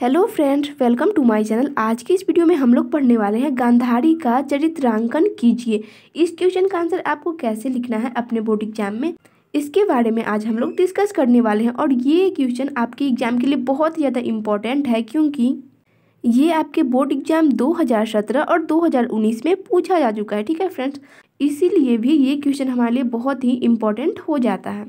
hello friends welcome to my channel आज की इस वीडियो में हम लोग पढ़ने वाले हैं गांधारी का चरित्रांकन कीजिए इस क्वेश्चन का आंसर आपको कैसे लिखना है अपने बोर्ड एग्जाम में इसके बारे में आज हम लोग डिस्कस करने वाले हैं और ये क्वेश्चन आपके एग्जाम के लिए बहुत ज़्यादा इम्पोर्टेंट है क्योंकि ये आपके बोर्ड एग्जाम 2017 और 2019 में पूछा जा चुका है ठीक है फ्रेंड्स इसीलिए भी ये क्वेश्चन हमारे लिए बहुत ही इम्पोर्टेंट हो जाता है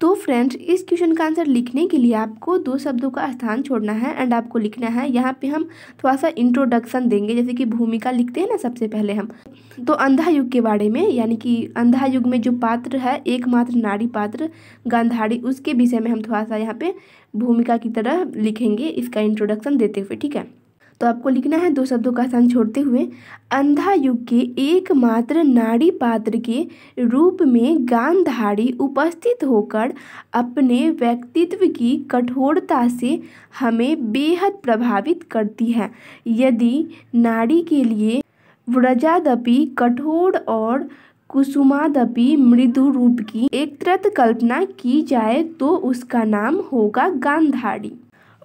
तो फ्रेंड्स इस क्वेश्चन का आंसर लिखने के लिए आपको दो शब्दों का स्थान छोड़ना है एंड आपको लिखना है यहाँ पे हम थोड़ा सा इंट्रोडक्शन देंगे जैसे कि भूमिका लिखते हैं ना सबसे पहले हम तो अंधा युग के बारे में यानी कि अंधा युग में जो पात्र है एकमात्र नारी पात्र गांधारी उसके विषय में हम थोड़ा सा यहाँ पे भूमिका की तरह लिखेंगे इसका इंट्रोडक्शन देते हुए ठीक है तो आपको लिखना है दो शब्दों का स्थान छोड़ते हुए अंधा युग के एकमात्र नारी पात्र के रूप में गांधारी उपस्थित होकर अपने व्यक्तित्व की कठोरता से हमें बेहद प्रभावित करती है यदि नारी के लिए व्रजादपि कठोर और कुसुमादपि मृदु रूप की एक कल्पना की जाए तो उसका नाम होगा गांधारी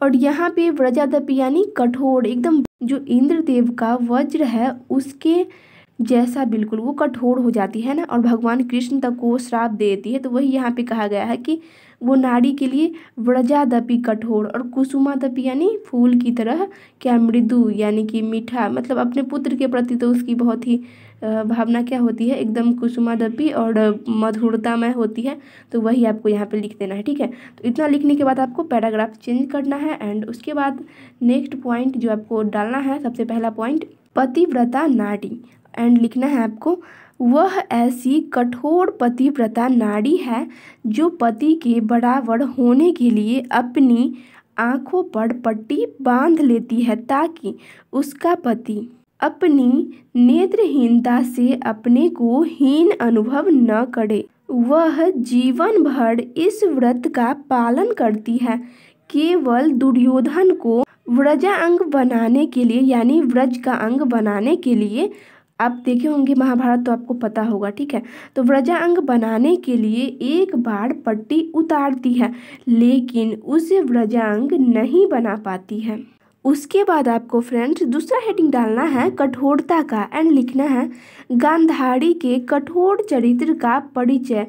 और यहाँ पे व्रजादप यानी कठोर एकदम जो इंद्रदेव का वज्र है उसके जैसा बिल्कुल वो कठोर हो जाती है ना और भगवान कृष्ण तक को श्राप दे देती है तो वही यहाँ पे कहा गया है कि वो नारी के लिए व्रजादपी कठोर और कुसुमादपी यानी फूल की तरह क्या मृदु यानी कि मीठा मतलब अपने पुत्र के प्रति तो उसकी बहुत ही भावना क्या होती है एकदम कुसुमादपी और मधुरता में होती है तो वही आपको यहाँ पे लिख देना है ठीक है तो इतना लिखने के बाद आपको पैराग्राफ चेंज करना है एंड उसके बाद नेक्स्ट पॉइंट जो आपको डालना है सबसे पहला पॉइंट पतिव्रता नाड़ी एंड लिखना है आपको वह ऐसी कठोर पतिव्रता नाड़ी है जो पति के बराबर होने के लिए अपनी आँखों पर पट्टी बांध लेती है ताकि उसका पति अपनी नेत्रहीनता से अपने को हीन अनुभव न करे वह जीवन भर इस व्रत का पालन करती है केवल दुर्योधन को व्रजा अंग बनाने के लिए यानी व्रज का अंग बनाने के लिए आप देखे होंगे महाभारत तो आपको पता होगा ठीक है तो व्रजा अंग बनाने के लिए एक बार पट्टी उतारती है लेकिन उसे व्रजा अंग नहीं बना पाती है उसके बाद आपको फ्रेंड्स दूसरा हेडिंग डालना है कठोरता का एंड लिखना है गांधारी के कठोर चरित्र का परिचय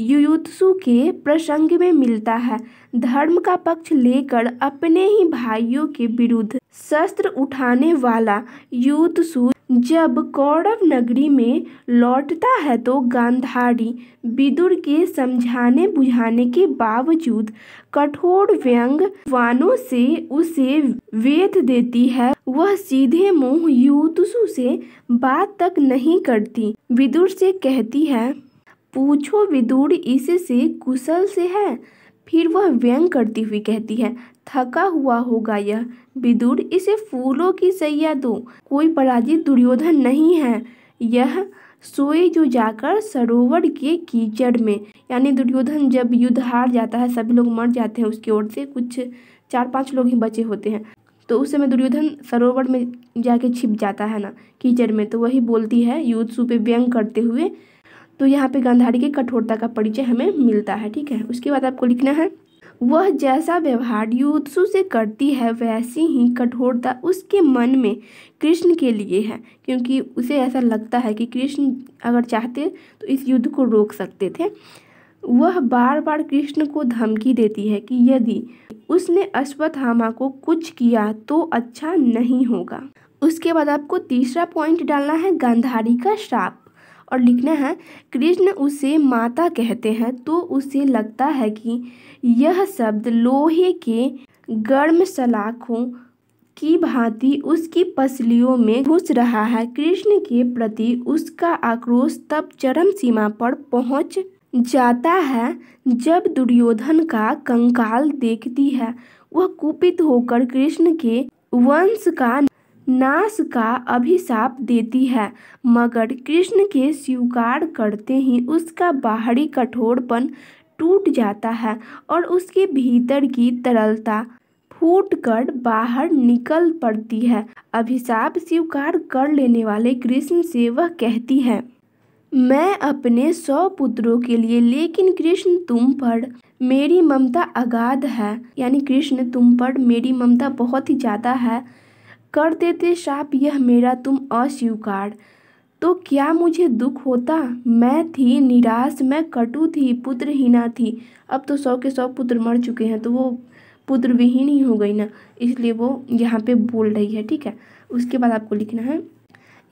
युयुत्सु के प्रसंग में मिलता है धर्म का पक्ष लेकर अपने ही भाइयों के विरुद्ध शस्त्र उठाने वाला युत्सु जब कौरव नगरी में लौटता है तो गांधारी विदुर के समझाने बुझाने के बावजूद कठोर व्यंग वानों से उसे वेद देती है वह सीधे मुंह युतुसु से बात तक नहीं करती विदुर से कहती है पूछो विदुर इससे कुशल से है फिर वह व्यंग करती हुई कहती है थका हुआ होगा यह विदुर इसे फूलों की सैया दो कोई पराजित दुर्योधन नहीं है यह सोए जो जाकर सरोवर के कीचड़ में यानी दुर्योधन जब युद्ध हार जाता है सभी लोग मर जाते हैं उसकी ओर से कुछ चार पांच लोग ही बचे होते हैं तो उस समय दुर्योधन सरोवर में जाके छिप जाता है ना कीचड़ में तो वही बोलती है युद्ध पे व्यंग करते हुए तो यहाँ पे गांधारी की कठोरता का परिचय हमें मिलता है ठीक है उसके बाद आपको लिखना है वह जैसा व्यवहार युत्सु से करती है वैसी ही कठोरता उसके मन में कृष्ण के लिए है क्योंकि उसे ऐसा लगता है कि कृष्ण अगर चाहते तो इस युद्ध को रोक सकते थे वह बार बार कृष्ण को धमकी देती है कि यदि उसने अश्वत्थामा को कुछ किया तो अच्छा नहीं होगा उसके बाद आपको तीसरा पॉइंट डालना है गांधारी का श्राप और लिखना है कृष्ण उसे माता कहते हैं तो उसे लगता है कि यह शब्द लोहे के गर्म सलाखों की भांति उसकी पसलियों में घुस रहा है कृष्ण के प्रति उसका आक्रोश तब चरम सीमा पर पहुंच जाता है जब दुर्योधन का कंकाल देखती है वह कुपित होकर कृष्ण के वंश का नाश का अभिशाप देती है मगर कृष्ण के स्वीकार करते ही उसका बाहरी कठोरपन टूट जाता है और उसके भीतर की तरलता फूट कर बाहर निकल पड़ती है अभिशाप स्वीकार कर लेने वाले कृष्ण से वह कहती है मैं अपने सौ पुत्रों के लिए लेकिन कृष्ण तुम पर मेरी ममता अगाध है यानी कृष्ण तुम पर मेरी ममता बहुत ही ज़्यादा है कर देते शाप यह मेरा तुम अस्वीकार तो क्या मुझे दुख होता मैं थी निराश मैं कटु थी पुत्रहीना थी अब तो सौ के सौ पुत्र मर चुके हैं तो वो पुत्र विहीन ही हो गई ना इसलिए वो यहाँ पे बोल रही है ठीक है उसके बाद आपको लिखना है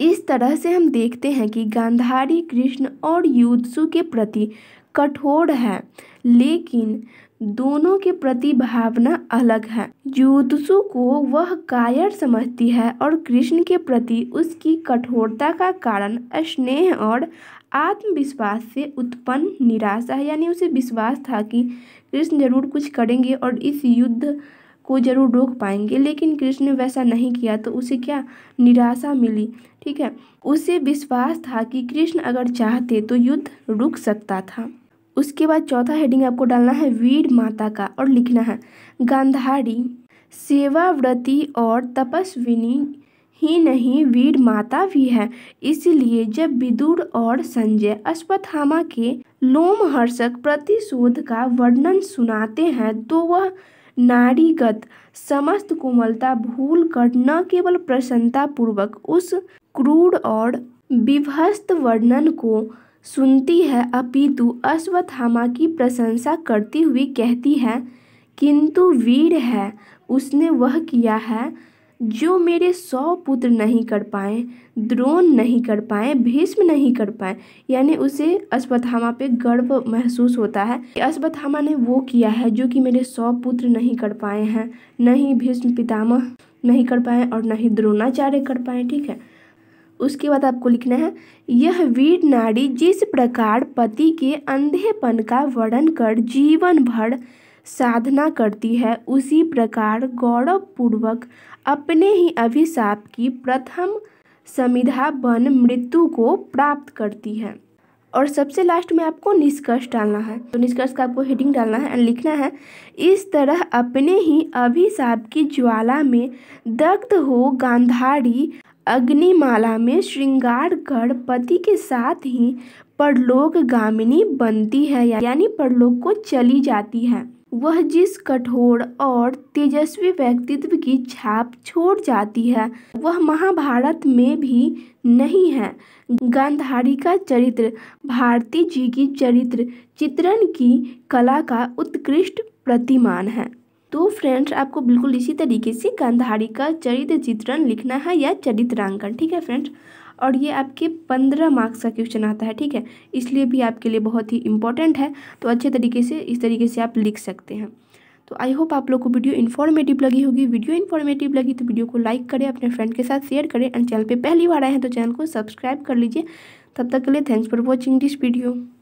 इस तरह से हम देखते हैं कि गांधारी कृष्ण और युद्धसु के प्रति कठोर है लेकिन दोनों के प्रति भावना अलग है युद्धसु को वह कायर समझती है और कृष्ण के प्रति उसकी कठोरता का कारण स्नेह और आत्मविश्वास से उत्पन्न निराशा है यानी उसे विश्वास था कि कृष्ण जरूर कुछ करेंगे और इस युद्ध को जरूर रोक पाएंगे लेकिन कृष्ण ने वैसा नहीं किया तो उसे क्या निराशा मिली ठीक है उसे विश्वास था कि कृष्ण अगर चाहते तो युद्ध रुक सकता था उसके बाद चौथा हेडिंग आपको डालना है वीर माता का और लिखना है गांधारी सेवाव्रती और तपस्विनी ही नहीं वीर माता भी है इसलिए जब विदुर और संजय अश्वत्थामा के लोमहर्षक प्रतिशोध का वर्णन सुनाते हैं तो वह नारीगत समस्त कोमलता भूल कर न केवल प्रसन्नतापूर्वक उस क्रूर और विभस्त वर्णन को सुनती है अपितु अश्वत्थामा की प्रशंसा करती हुई कहती है किंतु वीर है उसने वह किया है जो मेरे सौ पुत्र नहीं कर पाए द्रोण नहीं कर पाए भीष्म नहीं कर पाए यानी उसे अश्वत्थामा पे गर्व महसूस होता है कि अश्वत्थामा ने वो किया है जो कि मेरे सौ पुत्र नहीं कर पाए हैं नहीं भीष्म पितामह नहीं कर पाए और न ही द्रोणाचार्य कर पाए ठीक है उसके बाद आपको लिखना है यह वीर नारी जिस प्रकार पति के अंधेपन का वर्णन कर जीवन भर साधना करती है उसी प्रकार गौरवपूर्वक अपने ही अभिशाप की प्रथम समिधा बन मृत्यु को प्राप्त करती है और सबसे लास्ट में आपको निष्कर्ष डालना है तो निष्कर्ष का आपको हेडिंग डालना है एंड लिखना है इस तरह अपने ही अभिशाप की ज्वाला में दग्ध हो गांधारी अग्निमाला में श्रृंगार कर पति के साथ ही गामिनी बनती है यानी परलोक को चली जाती है वह जिस कठोर और तेजस्वी व्यक्तित्व की छाप छोड़ जाती है वह महाभारत में भी नहीं है गांधारी का चरित्र भारती जी की चरित्र चित्रण की कला का उत्कृष्ट प्रतिमान है तो फ्रेंड्स आपको बिल्कुल इसी तरीके से गांधारी का चरित्र चित्रण लिखना है या चरित्रांकन ठीक है फ्रेंड्स और ये आपके पंद्रह मार्क्स का क्वेश्चन आता है ठीक है इसलिए भी आपके लिए बहुत ही इंपॉर्टेंट है तो अच्छे तरीके से इस तरीके से आप लिख सकते हैं तो आई होप आप लोग को वीडियो इन्फॉर्मेटिव लगी होगी वीडियो इन्फॉर्मेटिव लगी तो वीडियो को लाइक करें अपने फ्रेंड के साथ शेयर करें एंड चैनल पर पहली बार आए हैं तो चैनल को सब्सक्राइब कर लीजिए तब तक के लिए thanks for watching this video